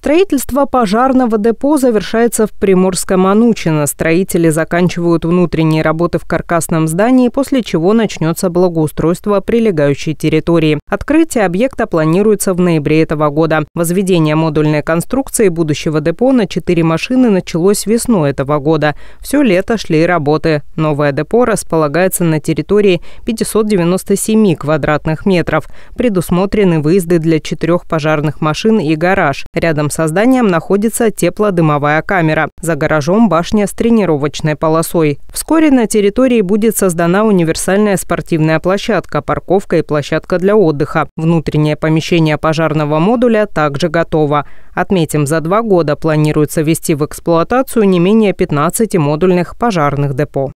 Строительство пожарного депо завершается в Приморском Анучино. Строители заканчивают внутренние работы в каркасном здании, после чего начнется благоустройство прилегающей территории. Открытие объекта планируется в ноябре этого года. Возведение модульной конструкции будущего депо на четыре машины началось весной этого года. Все лето шли работы. Новое депо располагается на территории 597 квадратных метров. Предусмотрены выезды для четырех пожарных машин и гараж. Рядом самым созданием находится теплодымовая камера. За гаражом башня с тренировочной полосой. Вскоре на территории будет создана универсальная спортивная площадка, парковка и площадка для отдыха. Внутреннее помещение пожарного модуля также готово. Отметим, за два года планируется ввести в эксплуатацию не менее 15 модульных пожарных депо.